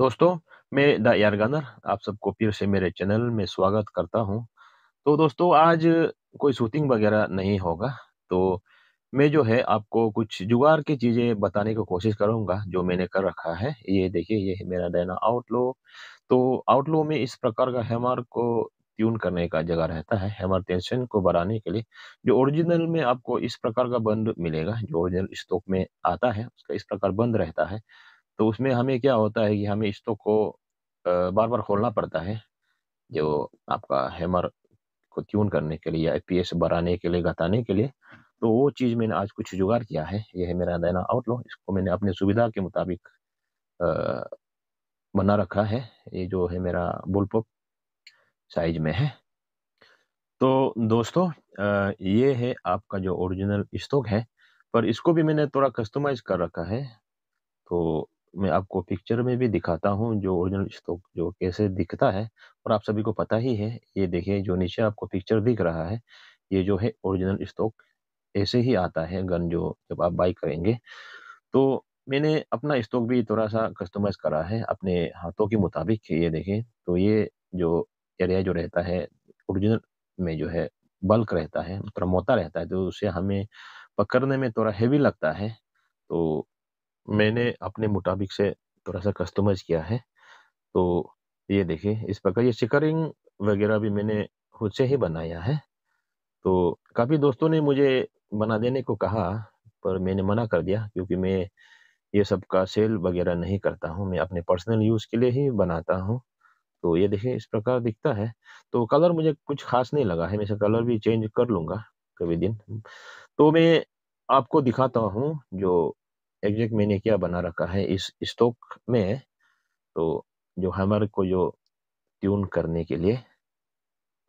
दोस्तों मैं the air gunner आप सबको फिर से मेरे चैनल में स्वागत करता हूं तो दोस्तों आज कोई शूटिंग वगैरह नहीं होगा तो मैं जो है आपको कुछ जुगाड़ की चीज़ें बताने की कोशिश करूंगा जो मैंने कर रखा है ये देखिए ये है मेरा डायना आउटलो तो आउटलो में इस प्रकार का हैमर को ट्यून करने का जगह रहता है हैमर टेंशन को बढ़ाने के लिए जो ओरिजिनल में आपको इस प्रकार का बंद मिलेगा जो ओरिजिनल स्टॉक में आता है उसका इस प्रकार बंद रहता है तो उसमें हमें क्या होता है कि हमें स्टोक को बार बार खोलना पड़ता है जो आपका हैमर को ट्यून करने के लिए या पीएस बढ़ाने के लिए घटाने के लिए तो वो चीज़ मैंने आज कुछ जुगाड़ किया है यह है मेरा नैना आउटलो इसको मैंने अपने सुविधा के मुताबिक बना रखा है ये जो है मेरा बुलपप साइज में है तो दोस्तों ये है आपका जो ओरिजिनल स्टॉक है पर इसको भी मैंने थोड़ा कस्टमाइज कर रखा है तो मैं आपको पिक्चर में भी दिखाता हूँ जो ओरिजिनल स्टॉक जो कैसे दिखता है और आप सभी को पता ही है ये देखिए जो नीचे आपको पिक्चर दिख रहा है ये जो है ओरिजिनल स्टॉक ऐसे ही आता है गन जो जब आप बाई करेंगे तो मैंने अपना स्टॉक भी थोड़ा सा कस्टमाइज करा है अपने हाथों के मुताबिक ये देखें तो ये जो एरिया जो रहता है ओरिजिनल में जो है बल्क रहता है थोड़ा मतलब मोटा रहता है तो उसे हमें पकड़ने में थोड़ा हैवी लगता है तो मैंने अपने मुताबिक से थोड़ा सा कस्टमाइज किया है तो ये देखिए इस प्रकार ये शिकरिंग वगैरह भी मैंने खुद से ही बनाया है तो काफ़ी दोस्तों ने मुझे बना देने को कहा पर मैंने मना कर दिया क्योंकि मैं ये सब का सेल वगैरह नहीं करता हूँ मैं अपने पर्सनल यूज़ के लिए ही बनाता हूँ तो ये देखिए इस प्रकार दिखता है तो कलर मुझे कुछ खास नहीं लगा है मैं इसका कलर भी चेंज कर लूँगा कभी दिन तो मैं आपको दिखाता हूँ जो एग्जैक्ट मैंने क्या बना रखा है इस स्टोक में तो जो हैमर को जो ट्यून करने के लिए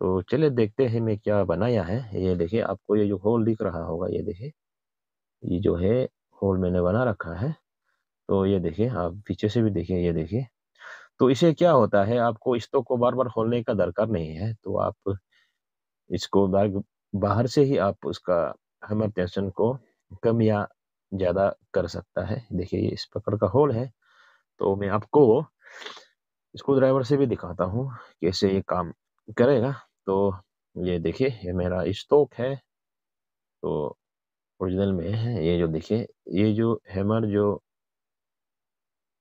तो चले देखते हैं मैं क्या बनाया है ये देखिए आपको ये जो होल दिख रहा होगा ये देखिए ये जो है होल मैंने बना रखा है तो ये देखिए आप पीछे से भी देखिए ये देखिए तो इसे क्या होता है आपको स्टोक को बार बार खोलने का दरकार नहीं है तो आप इसको बाहर से ही आप उसका हमर टेंशन को कम या ज़्यादा कर सकता है देखिए ये इस पकड़ का होल है तो मैं आपको इसको ड्राइवर से भी दिखाता हूँ कैसे ये काम करेगा तो ये देखिए ये मेरा स्टोक है तो ओरिजिनल में है ये जो देखिए ये जो हैमर जो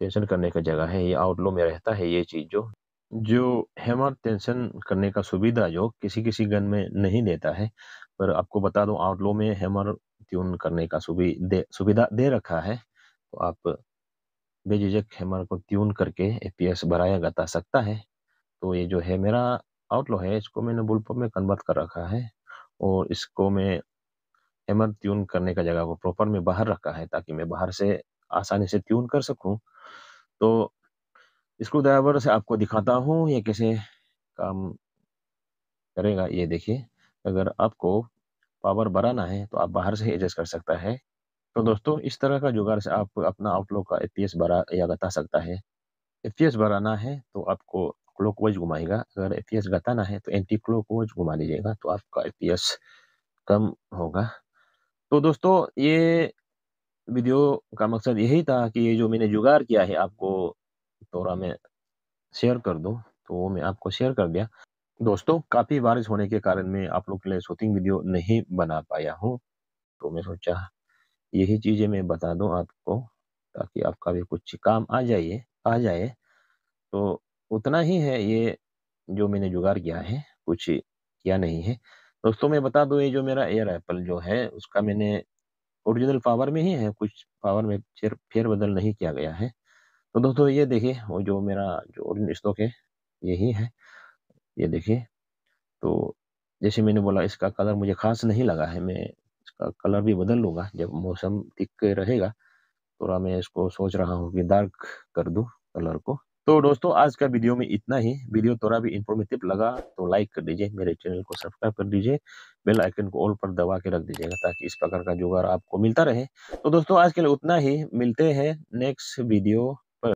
टेंशन करने का जगह है ये आउटलो में रहता है ये चीज़ जो जो हैमर टेंशन करने का सुविधा जो किसी किसी गन में नहीं देता है पर आपको बता दूं आउटलो में हैमर ट्यून करने का सुविधा सुविधा दे रखा है तो आप बेझिझक हैमर को ट्यून करके एपीएस बढ़ाया जा सकता है तो ये जो है मेरा आउटलो है इसको मैंने बुलपो में कन्वर्ट कर रखा है और इसको मैं हैमर ट्यून करने का जगह को प्रॉपर में बाहर रखा है ताकि मैं बाहर से आसानी से ट्यून कर सकूं तो स्क्रू ड्राइवर से आपको दिखाता हूँ ये कैसे काम करेगा ये देखिए अगर आपको पावर बढ़ाना है तो आप बाहर से ही एडजस्ट कर सकता है तो दोस्तों इस तरह का जुगाड़ से आप अपना आउटलुक का एफ बढ़ा या घटा सकता है एफ बढ़ाना है तो आपको क्लोक वाइज घुमाएगा अगर एफ घटाना है तो एंटी क्लोक वाइज घुमा लीजिएगा तो आपका एफ कम होगा तो दोस्तों ये वीडियो का मकसद यही था कि ये जो मैंने जुगाड़ किया है आपको तोरा में शेयर कर दो तो मैं आपको शेयर कर दिया दोस्तों काफ़ी बारिश होने के कारण मैं आप लोग के लिए शूटिंग वीडियो नहीं बना पाया हूँ तो मैं सोचा यही चीज़ें मैं बता दूं आपको ताकि आपका भी कुछ काम आ जाइए आ जाए तो उतना ही है ये जो मैंने जुगाड़ किया है कुछ किया नहीं है दोस्तों मैं बता दूं ये जो मेरा एयर एप्पल जो है उसका मैंने ओरिजिनल पावर में ही है कुछ पावर में फिर फेरबदल बदल नहीं किया गया है तो दोस्तों ये देखिए वो जो मेरा जो ओरिजिनल स्टॉक है यही है ये देखिए तो जैसे मैंने बोला इसका कलर मुझे खास नहीं लगा है मैं इसका कलर भी बदल लूँगा जब मौसम ठीक रहेगा थोड़ा मैं इसको सोच रहा हूँ कि डार्क कर दूँ कलर को तो दोस्तों आज का वीडियो में इतना ही वीडियो थोड़ा भी इंफॉर्मेटिव लगा तो लाइक कर दीजिए मेरे चैनल को सब्सक्राइब कर दीजिए बेल आइकन को ऑल पर दबा के रख दीजिएगा ताकि इस प्रकार का जुगाड़ आपको मिलता रहे तो दोस्तों आज के लिए उतना ही मिलते हैं नेक्स्ट वीडियो